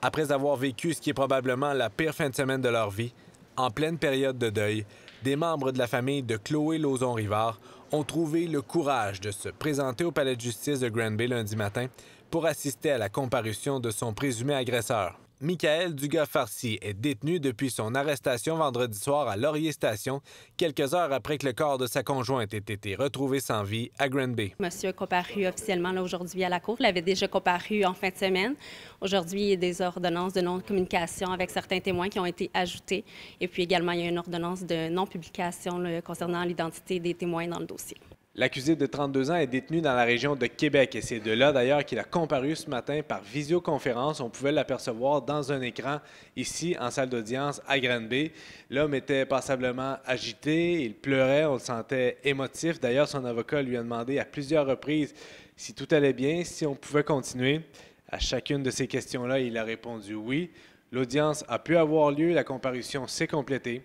Après avoir vécu ce qui est probablement la pire fin de semaine de leur vie, en pleine période de deuil, des membres de la famille de Chloé Lauzon-Rivard ont trouvé le courage de se présenter au palais de justice de Granby lundi matin pour assister à la comparution de son présumé agresseur. Michael Dugas-Farcy est détenu depuis son arrestation vendredi soir à Laurier Station, quelques heures après que le corps de sa conjointe ait été retrouvé sans vie à Grand Bay. Monsieur a comparu officiellement aujourd'hui à la cour. Il avait déjà comparu en fin de semaine. Aujourd'hui, il y a des ordonnances de non-communication avec certains témoins qui ont été ajoutées. Et puis également, il y a une ordonnance de non-publication concernant l'identité des témoins dans le dossier. L'accusé de 32 ans est détenu dans la région de Québec et c'est de là d'ailleurs qu'il a comparu ce matin par visioconférence. On pouvait l'apercevoir dans un écran ici en salle d'audience à Granby. L'homme était passablement agité, il pleurait, on le sentait émotif. D'ailleurs, son avocat lui a demandé à plusieurs reprises si tout allait bien, si on pouvait continuer. À chacune de ces questions-là, il a répondu oui. L'audience a pu avoir lieu, la comparution s'est complétée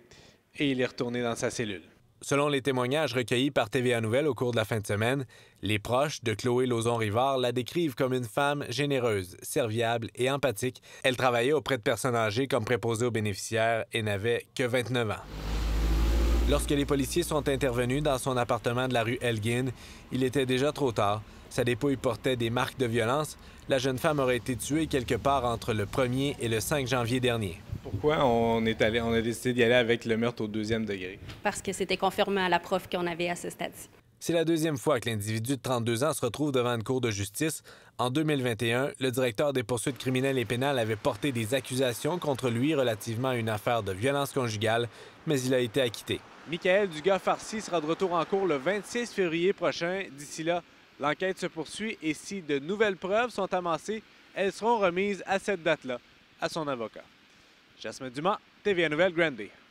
et il est retourné dans sa cellule. Selon les témoignages recueillis par TVA Nouvelle au cours de la fin de semaine, les proches de Chloé Lauzon-Rivard la décrivent comme une femme généreuse, serviable et empathique. Elle travaillait auprès de personnes âgées comme préposée aux bénéficiaires et n'avait que 29 ans. Lorsque les policiers sont intervenus dans son appartement de la rue Elgin, il était déjà trop tard. Sa dépouille portait des marques de violence. La jeune femme aurait été tuée quelque part entre le 1er et le 5 janvier dernier. Pourquoi on, est allé, on a décidé d'y aller avec le meurtre au deuxième degré? Parce que c'était confirmé à la prof qu'on avait à ce stade C'est la deuxième fois que l'individu de 32 ans se retrouve devant une cour de justice. En 2021, le directeur des poursuites criminelles et pénales avait porté des accusations contre lui relativement à une affaire de violence conjugale, mais il a été acquitté. Michael Dugas-Farcy sera de retour en cours le 26 février prochain. D'ici là, l'enquête se poursuit et si de nouvelles preuves sont amassées, elles seront remises à cette date-là à son avocat. Jasmine Dumas, TVA Nouvelle, Grandy.